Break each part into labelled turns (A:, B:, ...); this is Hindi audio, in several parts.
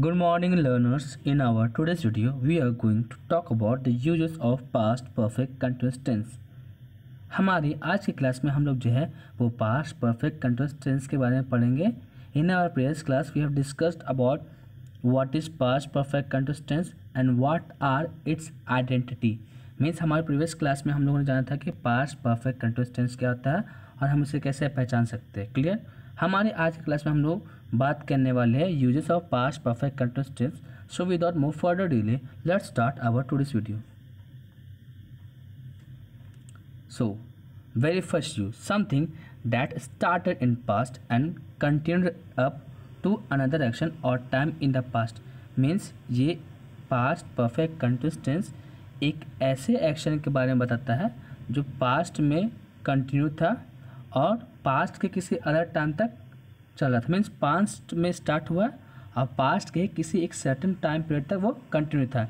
A: Good morning learners in our today's video we are going to talk about the use of past perfect continuous tense हमारी आज की क्लास में हम लोग जो है वो पास्ट परफेक्ट कंटिन्यूस टेंस के बारे में पढ़ेंगे in our previous class we have discussed about what is past perfect continuous tense and what are its identity means हमारे प्रीवियस क्लास में हम लोगों ने जाना था कि पास्ट परफेक्ट कंटिन्यूस टेंस क्या होता है और हम इसे कैसे पहचान सकते हैं क्लियर हमारे आज के क्लास में हम लोग बात करने वाले हैं uses of past perfect continuous tense so without move further delay let's start our today's video so very first use something that started in past and continued up to another action और time in the past means ये पास्ट परफेक्ट कंटिन्यूस टेंस एक ऐसे एक्शन के बारे में बताता है जो पास्ट में कंटिन्यू था और पास्ट के किसी अदर टाइम तक चल रहा था मीन्स पास्ट में स्टार्ट हुआ और पास्ट के किसी एक सर्टन टाइम पीरियड तक वो कंटिन्यू था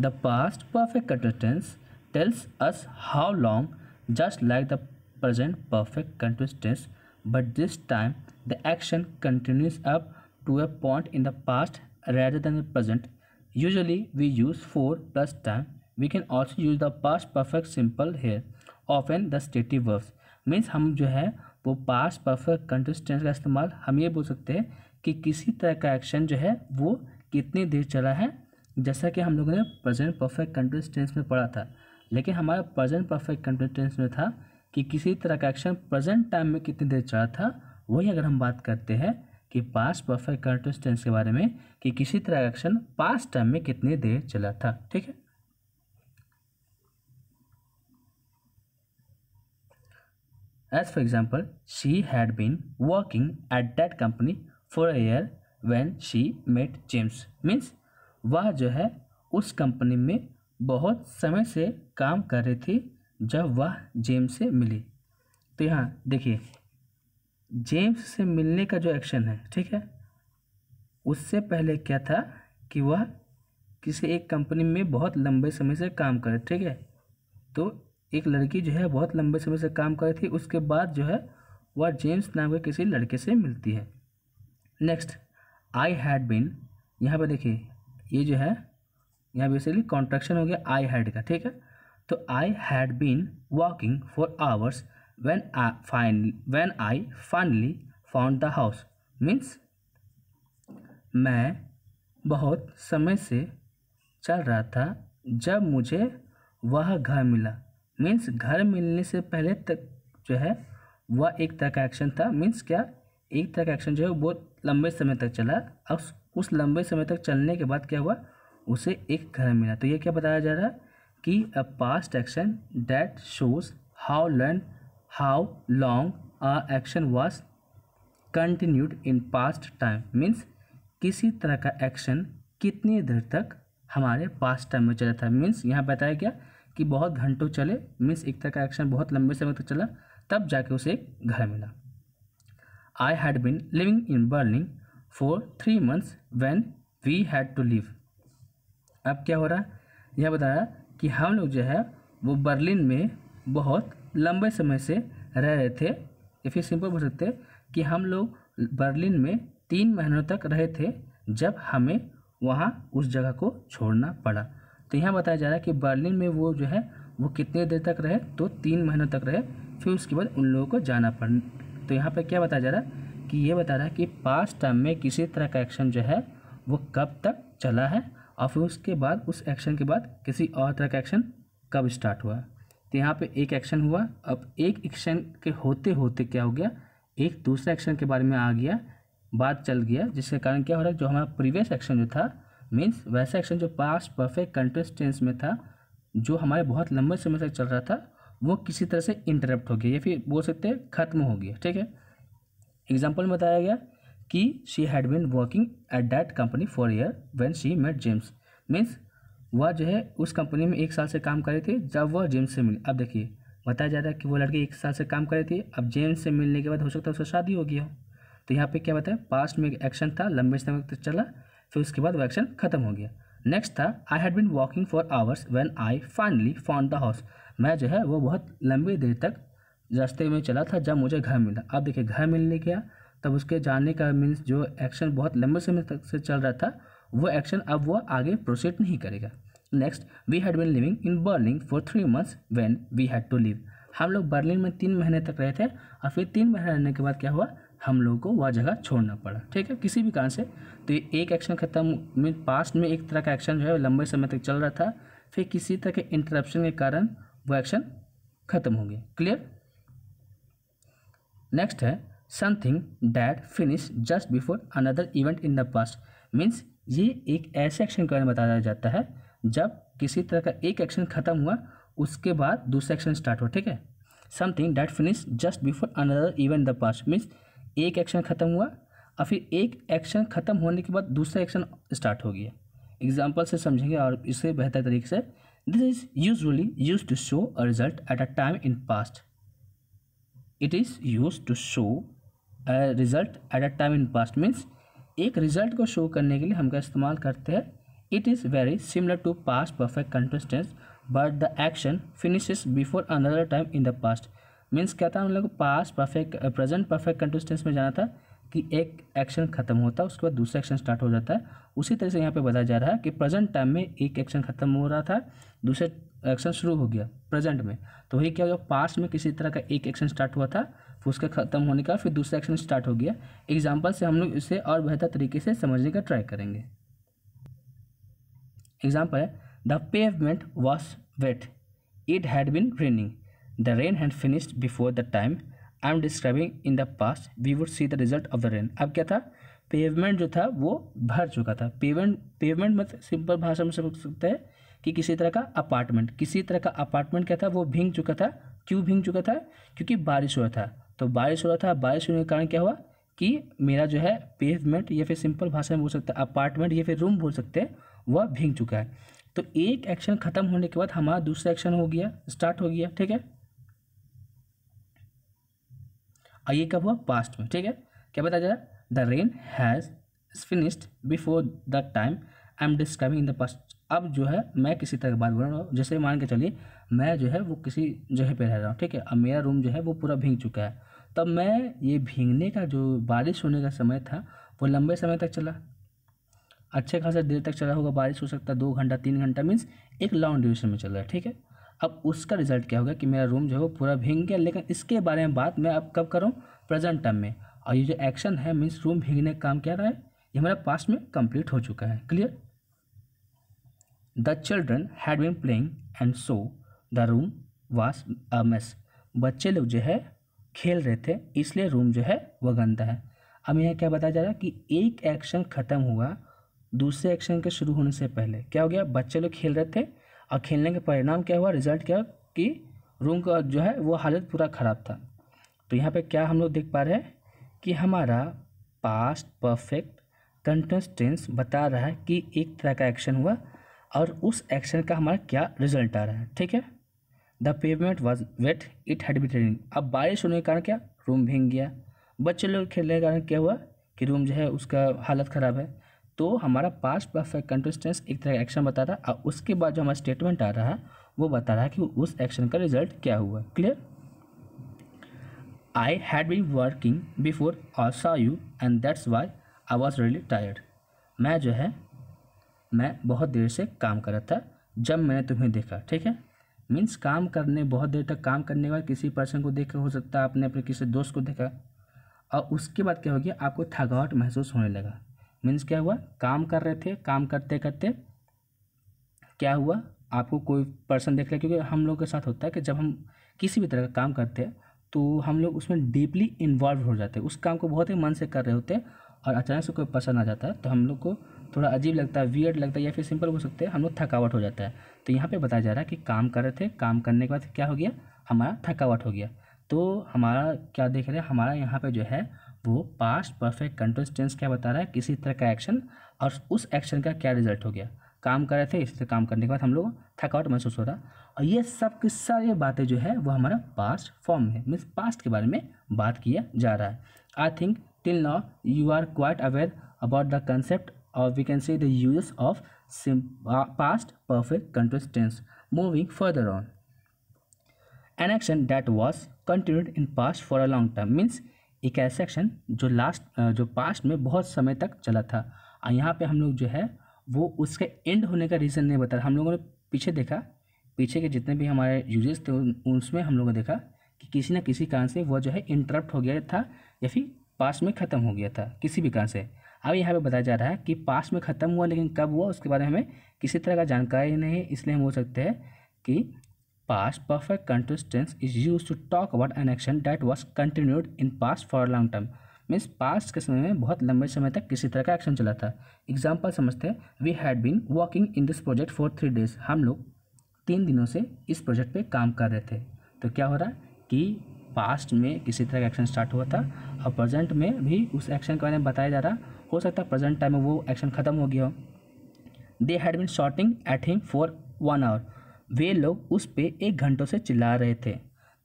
A: the past perfect continuous tense tells us how long just like the present perfect continuous tense but this time the action continues up to a point in the past rather than the present usually we use for plus time we can also use the past perfect simple here of an the stative verbs means हम जो है वो पास परफेक्ट कंटिन्यूस टेंस का इस्तेमाल हम ये बोल सकते हैं कि किसी तरह का एक्शन जो है वो कितनी देर चला है जैसा कि हम लोगों ने प्रेजेंट परफेक्ट कंटिन्यूस टेंस में पढ़ा था लेकिन हमारा प्रेजेंट परफेक्ट कंटिन्यूस टेंस में था कि किसी तरह का एक्शन प्रेजेंट टाइम में कितनी देर चला था वही अगर हम बात करते हैं कि पास परफेक्ट कंटिन्यूस टेंस के बारे में कि किसी तरह का एक्शन पास्ट टाइम में कितनी देर चला था ठीक है As for example, she had been working at that company for a year when she met James. Means वह जो है उस कंपनी में बहुत समय से काम कर रही थी जब वह जेम्स से मिली तो यहाँ देखिए जेम्स से मिलने का जो एक्शन है ठीक है उससे पहले क्या था कि वह किसी एक कंपनी में बहुत लंबे समय से काम करे ठीक है तो एक लड़की जो है बहुत लंबे समय से काम कर रही थी उसके बाद जो है वह जेम्स नाम के किसी लड़के से मिलती है नेक्स्ट आई हैड बिन यहाँ पर देखिए ये जो है यहाँ बेसिकली कॉन्ट्रेक्शन हो गया आई हैड का ठीक है तो I had been walking for hours when I fine when I finally found the house means मैं बहुत समय से चल रहा था जब मुझे वह घर मिला मीन्स घर मिलने से पहले तक जो है वह एक तरह का एक्शन था मीन्स क्या एक तरह का एक्शन जो है वो बहुत लंबे समय तक चला अब उस लंबे समय तक चलने के बाद क्या हुआ उसे एक घर मिला तो ये क्या बताया जा रहा है कि a past action that shows how learn how long a action was continued in past time means किसी तरह का एक्शन कितनी देर तक हमारे पास्ट टाइम में चला था मीन्स यहाँ बताया गया कि बहुत घंटों चले मिस एकता का एक्शन बहुत लंबे समय तक चला तब जाके उसे एक घर मिला I had been living in Berlin for three months when we had to live अब क्या हो रहा है यह बताया कि हम लोग जो है वो बर्लिन में बहुत लंबे समय से रह रहे थे या फिर सिंपल बोल सकते कि हम लोग बर्लिन में तीन महीनों तक रहे थे जब हमें वहाँ उस जगह को छोड़ना पड़ा तो यहाँ बताया जा रहा है कि बर्लिन में वो जो है वो कितने देर तक रहे तो तीन महीनों तक रहे फिर उसके बाद उन लोगों को जाना पड़ तो यहाँ पर क्या बताया जा रहा है कि ये बता रहा है कि पास टाइम में किसी तरह का एक्शन जो है वो कब तक चला है और फिर उसके बाद उस एक्शन के बाद किसी और तरह का एक्शन कब स्टार्ट हुआ तो यहाँ पे एक एक्शन हुआ अब एक एक्शन के होते होते क्या हो गया एक दूसरे एक्शन के बारे में आ गया बात चल गया जिसके कारण क्या हो रहा है जो हमारा प्रीवियस एक्शन जो था मीन्स वैसा एक्शन जो पास्ट परफेक्ट कंटिन्यूस टेंस में था जो हमारे बहुत लंबे समय से चल रहा था वो किसी तरह से इंटरप्ट हो गया या फिर बोल सकते हैं खत्म हो गया ठीक है एग्जाम्पल में बताया गया कि she had been working at that company for year when she met James means वह जो है उस कंपनी में एक साल से काम करे थे जब वह जेम्स से मिली अब देखिए बताया जा रहा है कि वो लड़की एक साल से काम करे थी अब जेम्स से मिलने के बाद हो सकता है उसका शादी हो गया तो यहाँ पे क्या बताया पास्ट में एक एक्शन था लंबे समय तक चला फिर उसके बाद वो एक्शन खत्म हो गया नेक्स्ट था I had been walking for hours when I finally found the house मैं जो है वो बहुत लंबी देर तक रास्ते में चला था जब मुझे घर मिला अब देखिए घर मिलने गया तब उसके जाने का मीन्स जो एक्शन बहुत लंबे समय तक से चल रहा था वो एक्शन अब वो आगे प्रोसीड नहीं करेगा next we had been living in Berlin for three months when we had to live हम लोग बर्लिन में तीन महीने तक रहे थे और फिर तीन महीने रहने के बाद क्या हुआ हम लोगों को वह जगह छोड़ना पड़ा ठीक है किसी भी कारण से तो ये एक एक्शन ख़त्म मीन पास्ट में एक तरह का एक्शन जो है लंबे समय तक चल रहा था फिर किसी तरह के इंटरप्शन के कारण वो एक्शन खत्म हो गया क्लियर नेक्स्ट है something that finish just before another event in the past means ये एक ऐसे एक्शन के बारे में बताया जाता है जब किसी तरह का एक एक्शन खत्म हुआ उसके बाद दूसरा एक्शन स्टार्ट हो ठीक है something that finish just before another event the past means एक एक्शन ख़त्म हुआ और फिर एक एक्शन ख़त्म होने के बाद दूसरा एक्शन स्टार्ट हो गया एग्जाम्पल से समझेंगे और इसे बेहतर तरीके से this is usually use to show a result at a time in past it is use to show a result at a time in past means एक रिजल्ट को शो करने के लिए हम का इस्तेमाल करते हैं it is very similar to past perfect continuous tense but the action finishes before another time in the past means क्या था हम लोग को पास परफेक्ट प्रेजेंट परफेक्ट कंटिस्टेंस में जाना था कि एक एक्शन खत्म होता है उसके बाद दूसरा एक्शन स्टार्ट हो जाता है उसी तरह से यहाँ पे बताया जा रहा है कि प्रेजेंट टाइम में एक एक्शन खत्म हो रहा था दूसरे एक्शन शुरू हो गया प्रेजेंट में तो वही क्या हो पास्ट में किसी तरह का एक एक्शन स्टार्ट हुआ था फिर उसका खत्म होने का फिर दूसरा एक्शन स्टार्ट हो गया एग्जाम्पल से हम लोग इसे और बेहतर तरीके से समझने का ट्राई करेंगे एग्जाम्पल है the pavement was wet it had been raining the rain had finished before the time I am describing in the past we would see the result of the rain अब क्या था पेवमेंट जो था वो भर चुका था पेवमेंट पेवमेंट मतलब सिंपल भाषा में समझ सकते हैं कि किसी तरह का अपार्टमेंट किसी तरह का अपार्टमेंट क्या था वो भींग चुका था क्यों भींग चुका था क्योंकि बारिश हुआ था तो बारिश हो रहा था बारिश होने के कारण क्या हुआ कि मेरा जो है पेवमेंट या फिर सिंपल भाषा में बोल सकते हैं अपार्टमेंट या फिर रूम बोल सकते हैं वह भींग चुका है तो एक एक्शन ख़त्म होने के बाद हमारा दूसरा एक्शन हो गया स्टार्ट हो गया ठीक है और ये कब हुआ पास्ट में ठीक है क्या बताया जा रहा है the rain has finished before the time I am describing in the past अब जो है मैं किसी तरह की बात बोल रहा हूँ जैसे मान के चलिए मैं जो है वो किसी जगह पे रह रहा हूँ ठीक है अब मेरा रूम जो है वो पूरा भींग चुका है तब मैं ये भींगने का जो बारिश होने का समय था वो लंबे समय तक चला अच्छे खासा देर तक चला होगा बारिश हो सकता है दो घंटा तीन घंटा मीन्स एक लॉन्ग ड्यूरेशन में चल रहा है ठीक है अब उसका रिजल्ट क्या होगा कि मेरा रूम जो है वो पूरा भींग गया लेकिन इसके बारे में बात मैं अब कब करूँ प्रेजेंट टाइम में और ये जो एक्शन है मीन्स रूम भीगने का काम क्या रहा है ये हमारा पास्ट में कंप्लीट हो चुका है clear the children had been playing and so the room was a mess बच्चे लोग जो है खेल रहे थे इसलिए रूम जो है वह गंदा है अब यहाँ क्या बताया जा रहा है कि एक एक्शन ख़त्म हुआ दूसरे एक्शन के शुरू होने से पहले क्या हो गया बच्चे लोग खेल रहे थे और खेलने के परिणाम क्या हुआ रिजल्ट क्या कि रूम का जो है वो हालत पूरा ख़राब था तो यहाँ पे क्या हम लोग देख पा रहे हैं कि हमारा पास्ट परफेक्ट कंटेस्टेंस बता रहा है कि एक तरह का एक्शन हुआ और उस एक्शन का हमारा क्या रिजल्ट आ रहा है ठीक है the pavement was wet it had been raining अब बारिश होने के कारण क्या रूम भींग गया बच्चे लोग खेलने के कारण क्या हुआ कि रूम जो है उसका हालत ख़राब है तो हमारा पास्ट परफेक्ट टेंस एक तरह का एक्शन बता रहा है और उसके बाद जो हमारा स्टेटमेंट आ रहा है वो बता रहा है कि उस एक्शन का रिजल्ट क्या हुआ clear I had been working before और saw you and that's why I was really tired मैं जो है मैं बहुत देर से काम कर रहा था जब मैंने तुम्हें देखा ठीक है मीन्स काम करने बहुत देर तक काम करने के बाद किसी पर्सन को देखा हो सकता है आपने अपने किसी दोस्त को देखा और उसके बाद क्या हो गया आपको थकावट महसूस होने लगा मीन्स क्या हुआ काम कर रहे थे काम करते करते क्या हुआ आपको कोई पर्सन देख रहा है क्योंकि हम लोग के साथ होता है कि जब हम किसी भी तरह का काम करते हैं तो हम लोग उसमें डीपली इन्वॉल्व हो जाते हैं उस काम को बहुत ही मन से कर रहे होते हैं और अचानक से कोई पसंद आ जाता है तो हम लोग को थोड़ा अजीब लगता है वियर्ड लगता है या फिर सिंपल हो सकते हैं हम लोग थकावट हो जाता है तो यहाँ पे बताया जा रहा है कि काम कर रहे थे काम करने के बाद क्या हो गया हमारा थकावट हो गया तो हमारा क्या देख रहे हैं हमारा यहाँ पे जो है वो पास्ट परफेक्ट कंट्रोल टेंस क्या बता रहा है किसी तरह का एक्शन और उस एक्शन का क्या रिजल्ट हो गया काम कर रहे थे इस तरह काम करने के बाद हम लोग थकावट महसूस हो रहा और ये सब की सारी बातें जो है वो हमारा पास्ट फॉर्म है मीन्स पास्ट के बारे में बात किया जा रहा है I think till now you are quite aware about the concept और we can see the use of uh, past perfect continuous moving further on on an action that was continued in past for a long time एक ऐसा एक्शन जो लास्ट जो पास्ट में बहुत समय तक चला था और यहाँ पे हम लोग जो है वो उसके एंड होने का रीज़न नहीं बता हम लोगों ने पीछे देखा पीछे के जितने भी हमारे यूजर्स थे उसमें हम लोगों ने देखा कि किसी न किसी कारण से वह जो है इंटरप्ट हो गया था या फिर पास्ट में ख़त्म हो गया था किसी भी कारण से अब यहाँ पे बताया जा रहा है कि पास्ट में ख़त्म हुआ लेकिन कब हुआ उसके बारे में हमें किसी तरह का जानकारी नहीं है इसलिए हम बोल सकते हैं कि past perfect continuous tense is used to talk about an action that was continued in past for a long time means past के समय में बहुत लंबे समय तक किसी तरह का एक्शन चला था एग्जाम्पल समझते हैं we had been working in this project for three days हम लोग तीन दिनों से इस प्रोजेक्ट पे काम कर रहे थे तो क्या हो रहा कि पास्ट में किसी तरह का एक्शन स्टार्ट हुआ था और प्रेजेंट में भी उस एक्शन के बारे में बताया जा रहा हो सकता है प्रेजेंट टाइम में वो एक्शन ख़त्म हो गया हो they had been shouting at him for one hour वे लोग उस पर एक घंटों से चिल्ला रहे थे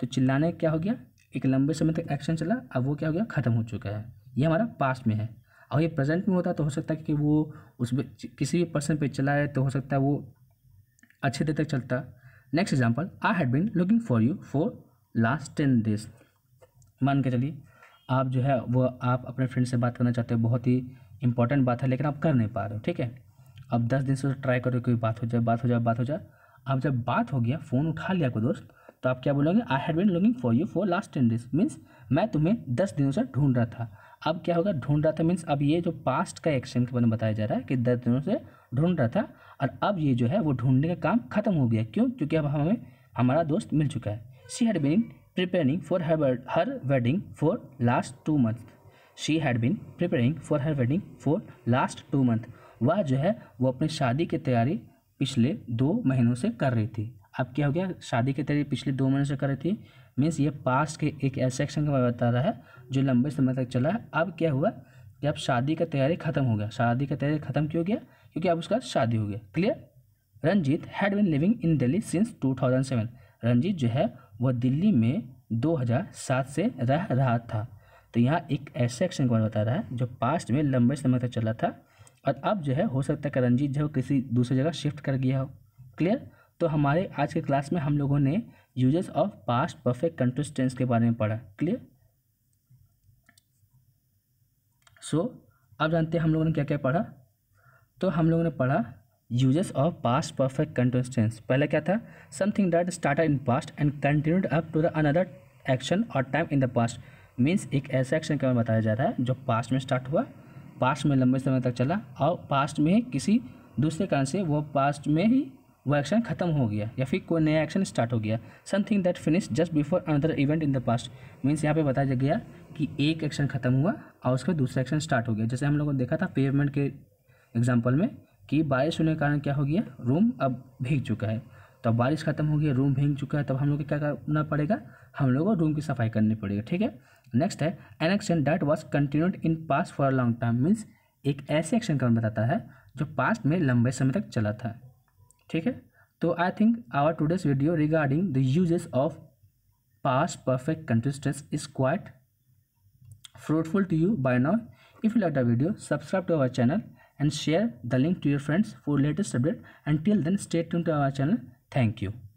A: तो चिल्लाने क्या हो गया एक लंबे समय तक एक्शन चला अब वो क्या हो गया ख़त्म हो चुका है ये हमारा पास्ट में है और ये प्रेजेंट में होता तो हो सकता है कि वो उस किसी भी पर्सन पे चलाए तो हो सकता है वो अच्छे देर तक चलता next example I had been looking for you for last ten days मान के चलिए आप जो है वो आप अपने फ्रेंड से बात करना चाहते हो बहुत ही इंपॉर्टेंट बात है लेकिन आप कर नहीं पा रहे हो ठीक है अब दस दिन से ट्राई करो कोई बात हो जाए बात हो जाए बात हो जाए अब जब बात हो गया फ़ोन उठा लिया कोई दोस्त तो आप क्या बोलोगे I had been looking for you for last ten days means मैं तुम्हें दस दिनों से ढूंढ रहा था अब क्या होगा ढूंढ रहा था मीन्स अब ये जो पास्ट का एक्शन के बारे में बताया जा रहा है कि दस दिनों से ढूंढ रहा था और अब ये जो है वो ढूंढने का काम खत्म हो गया क्यों क्योंकि अब हमें हमारा दोस्त मिल चुका है she had been preparing for her her wedding for last two month she had been preparing for her wedding for last two month वह जो है वो अपनी शादी की तैयारी पिछले दो महीनों से कर रही थी अब क्या हो गया शादी के तरीके पिछले दो महीने से कर रही थी मीन्स ये पास्ट के एक ऐसे एक्शन का बता रहा है जो लंबे समय तक चला है अब क्या हुआ कि अब शादी का तैयारी खत्म हो गया शादी का तैयारी खत्म क्यों गया क्योंकि अब उसका शादी हो गया clear Ranjit had been living in Delhi since 2007 Ranjit जो है वह दिल्ली में 2007 से रह रहा था तो यहाँ एक ऐसे एक्शन का बता रहा है जो पास्ट में लंबे समय तक चला था और अब जो है हो सकता है कि रंजीत जो किसी दूसरी जगह शिफ्ट कर गया हो क्लियर तो हमारे आज के क्लास में हम लोगों ने uses of past perfect continuous tense के बारे में पढ़ा क्लियर सो अब जानते हैं हम लोगों ने क्या क्या पढ़ा तो हम लोगों ने पढ़ा uses of past perfect continuous tense पहले क्या था something that start in past and continued up to the another action और time in the past means एक ऐसा एक्शन के बारे में बताया जा रहा है जो पास्ट में स्टार्ट हुआ पास्ट में लंबे समय तक चला और पास्ट में किसी दूसरे कारण से वो पास्ट में ही वो एक्शन खत्म हो गया या फिर कोई नया एक्शन स्टार्ट हो गया something that finish just before another event in the past means यहाँ पे बताया गया कि एक एक्शन खत्म हुआ और उसके दूसरा एक्शन स्टार्ट हो गया जैसे हम लोगों ने देखा था पेवमेंट के एग्जाम्पल में कि बारिश होने के कारण क्या हो गया रूम अब भीग चुका है तो अब बारिश खत्म हो गया रूम भीग चुका है तब हम लोग को क्या करना पड़ेगा हम लोग को रूम की सफाई करनी पड़ेगी ठीक है नेक्स्ट है an action that was continued in past for a long time means एक ऐसे एक्शन का बताता है जो पास्ट में लंबे समय तक चला था ठीक है तो I think our today's video regarding the uses of past perfect continuous tense is quite fruitful to you by now if you like the video subscribe to our channel and share the link to your friends for latest update and till then stay to our channel thank you